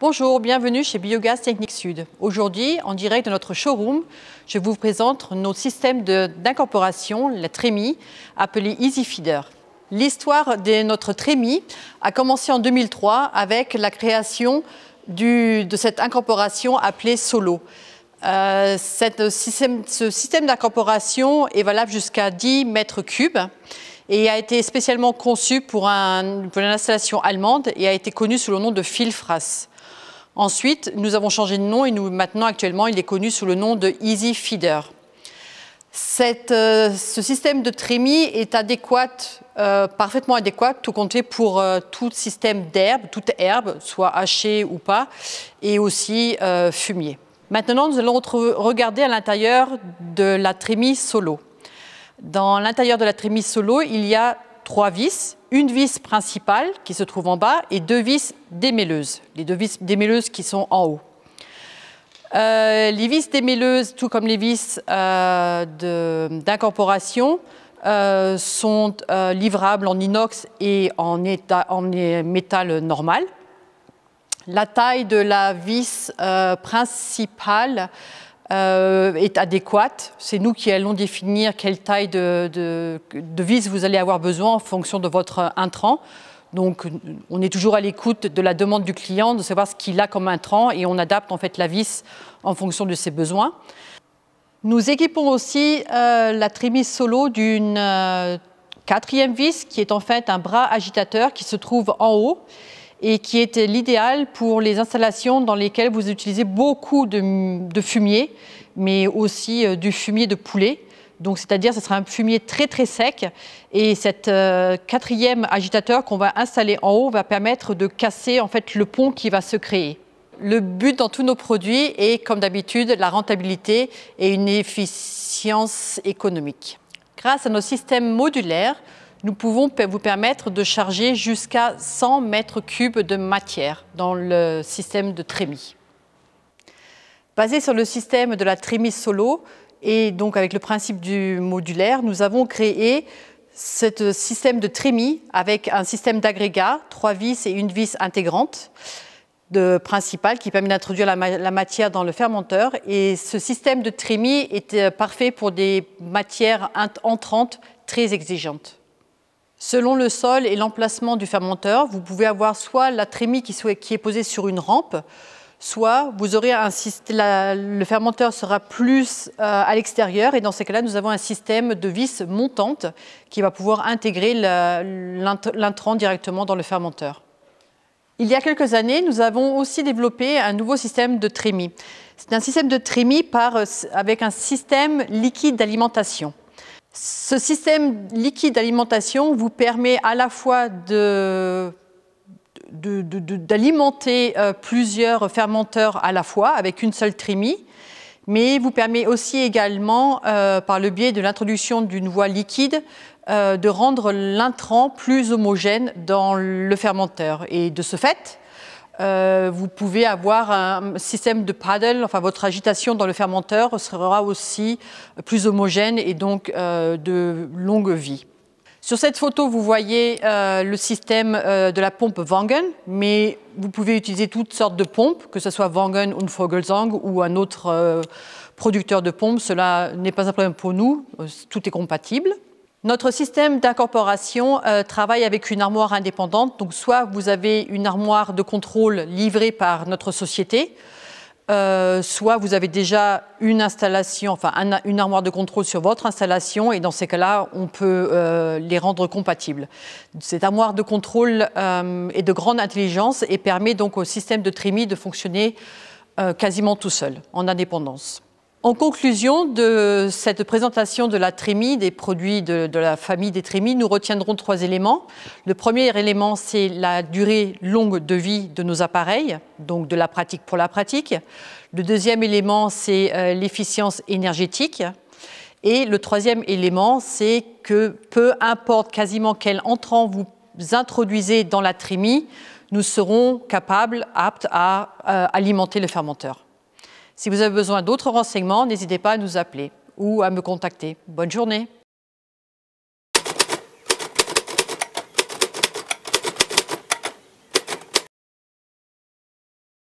Bonjour, bienvenue chez Biogaz Technique Sud. Aujourd'hui, en direct de notre showroom, je vous présente nos systèmes d'incorporation, la trémie, appelée Easy Feeder. L'histoire de notre trémie a commencé en 2003 avec la création de cette incorporation appelée Solo. Euh, ce système d'incorporation est valable jusqu'à 10 mètres cubes et a été spécialement conçu pour, pour une installation allemande et a été connu sous le nom de Filfras. Ensuite, nous avons changé de nom et maintenant, actuellement, il est connu sous le nom de Easy Feeder. Euh, ce système de trémie est adéquat, euh, parfaitement adéquat, tout compté pour euh, tout système d'herbe, toute herbe, soit hachée ou pas, et aussi fumier. Maintenant, nous allons regarder à l'intérieur de la trémie solo. Dans l'intérieur de la trémie solo, il y a trois vis une vis principale qui se trouve en bas et deux vis démêleuses, les deux vis démêleuses qui sont en haut. Euh, les vis démêleuses, tout comme les vis euh, d'incorporation, euh, sont livrables en inox et en, état, en, métal normal. La taille de la vis principale euh, est adéquate. C'est nous qui allons définir quelle taille de, vis vous allez avoir besoin en fonction de votre intrant. Donc, on est toujours à l'écoute de la demande du client, de savoir ce qu'il a comme intrant, et on adapte en fait la vis en fonction de ses besoins. Nous équipons aussi euh, la trémisse solo d'une euh, quatrième vis, qui est en fait un bras agitateur qui se trouve en haut et qui est l'idéal pour les installations dans lesquelles vous utilisez beaucoup de, fumier, mais aussi euh, du fumier de poulet. Donc, c'est-à-dire, ce sera un fumier très très sec. Et cette euh, quatrième agitateur qu'on va installer en haut va permettre de casser en fait le pont qui va se créer. Le but dans tous nos produits est, comme d'habitude, la rentabilité et une efficience économique. Grâce à nos systèmes modulaires, nous pouvons vous permettre de charger jusqu'à 100 mètres cubes de matière dans le système de trémie. Basé sur le système de la trémie solo et donc avec le principe du modulaire, nous avons créé ce système de trémie avec un système d'agrégat, trois vis et une vis intégrante principale qui permet d'introduire la, la, matière dans le fermenteur. Et ce système de trémie est euh, parfait pour des matières entrantes très exigeantes. Selon le sol et l'emplacement du fermenteur, vous pouvez avoir soit la trémie qui, est posée sur une rampe, soit le fermenteur sera plus euh, à l'extérieur et dans ces cas-là, nous avons un système de vis montante qui va pouvoir intégrer l'intrant directement dans le fermenteur. Il y a quelques années, nous avons aussi développé un nouveau système de trémie. C'est un système de trémie euh, avec un système liquide d'alimentation. Ce système liquide d'alimentation vous permet à la fois d'alimenter euh, plusieurs fermenteurs à la fois avec une seule trémie, mais vous permet aussi également, euh, par le biais de l'introduction d'une voie liquide, euh, de rendre l'intrant plus homogène dans le fermenteur. Et de ce fait, euh, vous pouvez avoir un système de paddle, enfin votre agitation dans le fermenteur sera aussi plus homogène et donc euh, de longue vie. Sur cette photo, vous voyez euh, le système de la pompe Wangen, mais vous pouvez utiliser toutes sortes de pompes, que ce soit Wangen ou Vogelsang ou un autre producteur de pompes. Cela n'est pas un problème pour nous, tout est compatible. Notre système d'incorporation euh, travaille avec une armoire indépendante. Donc, soit vous avez une armoire de contrôle livrée par notre société, euh, soit vous avez déjà une installation, enfin une armoire de contrôle sur votre installation, et dans ces cas-là, on peut euh, les rendre compatibles. Cette armoire de contrôle est de grande intelligence et permet donc au système de Trimi de fonctionner quasiment tout seul, en indépendance. En conclusion de cette présentation de la trémie, des produits de, la famille des trémies, nous retiendrons trois éléments. Le premier élément, c'est la durée longue de vie de nos appareils, donc de la pratique pour la pratique. Le deuxième élément, c'est euh, l'efficience énergétique. Et le troisième élément, c'est que peu importe quasiment quel entrant vous introduisez dans la trémie, nous serons capables, aptes à euh, alimenter le fermenteur. Si vous avez besoin d'autres renseignements, n'hésitez pas à nous appeler ou à me contacter. Bonne journée.